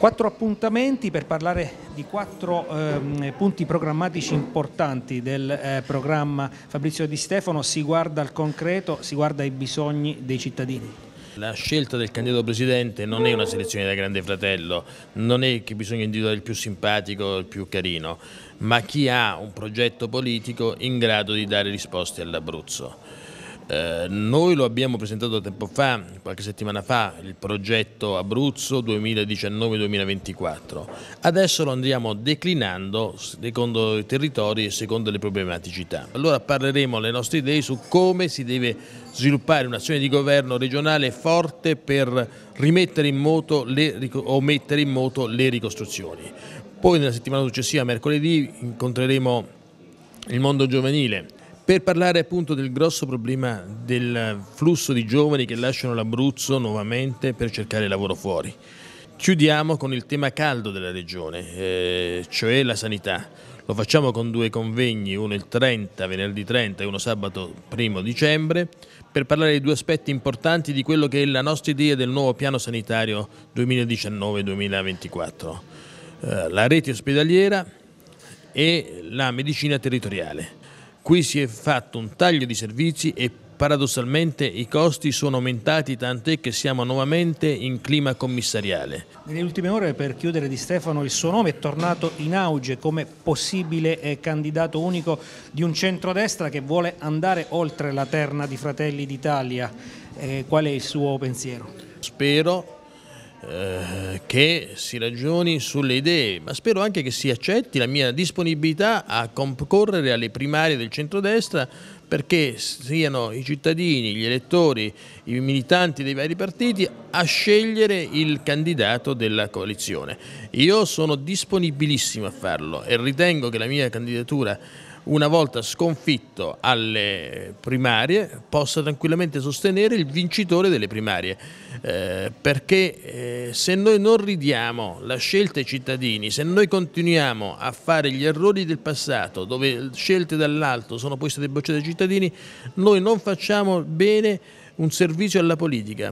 Quattro appuntamenti per parlare di quattro eh, punti programmatici importanti del eh, programma Fabrizio Di Stefano, si guarda al concreto, si guarda ai bisogni dei cittadini. La scelta del candidato presidente non è una selezione da grande fratello, non è che bisogna individuare il più simpatico, il più carino, ma chi ha un progetto politico in grado di dare risposte all'Abruzzo. Eh, noi lo abbiamo presentato tempo fa, qualche settimana fa, il progetto Abruzzo 2019-2024. Adesso lo andiamo declinando secondo i territori e secondo le problematicità. Allora parleremo le nostre idee su come si deve sviluppare un'azione di governo regionale forte per rimettere in moto le, o mettere in moto le ricostruzioni. Poi nella settimana successiva, mercoledì, incontreremo il mondo giovanile per parlare appunto del grosso problema del flusso di giovani che lasciano l'Abruzzo nuovamente per cercare lavoro fuori. Chiudiamo con il tema caldo della regione, eh, cioè la sanità. Lo facciamo con due convegni, uno il 30, venerdì 30 e uno sabato 1 dicembre, per parlare di due aspetti importanti di quello che è la nostra idea del nuovo piano sanitario 2019-2024. Eh, la rete ospedaliera e la medicina territoriale. Qui si è fatto un taglio di servizi e paradossalmente i costi sono aumentati tant'è che siamo nuovamente in clima commissariale. Nelle ultime ore per chiudere di Stefano il suo nome è tornato in auge come possibile eh, candidato unico di un centrodestra che vuole andare oltre la terna di Fratelli d'Italia. Eh, qual è il suo pensiero? Spero eh, che si ragioni sulle idee, ma spero anche che si accetti la mia disponibilità a concorrere alle primarie del centrodestra perché siano i cittadini, gli elettori, i militanti dei vari partiti a scegliere il candidato della coalizione. Io sono disponibilissimo a farlo e ritengo che la mia candidatura una volta sconfitto alle primarie possa tranquillamente sostenere il vincitore delle primarie eh, perché eh, se noi non ridiamo la scelta ai cittadini, se noi continuiamo a fare gli errori del passato, dove scelte dall'alto sono poi state bocciate dai cittadini, noi non facciamo bene un servizio alla politica.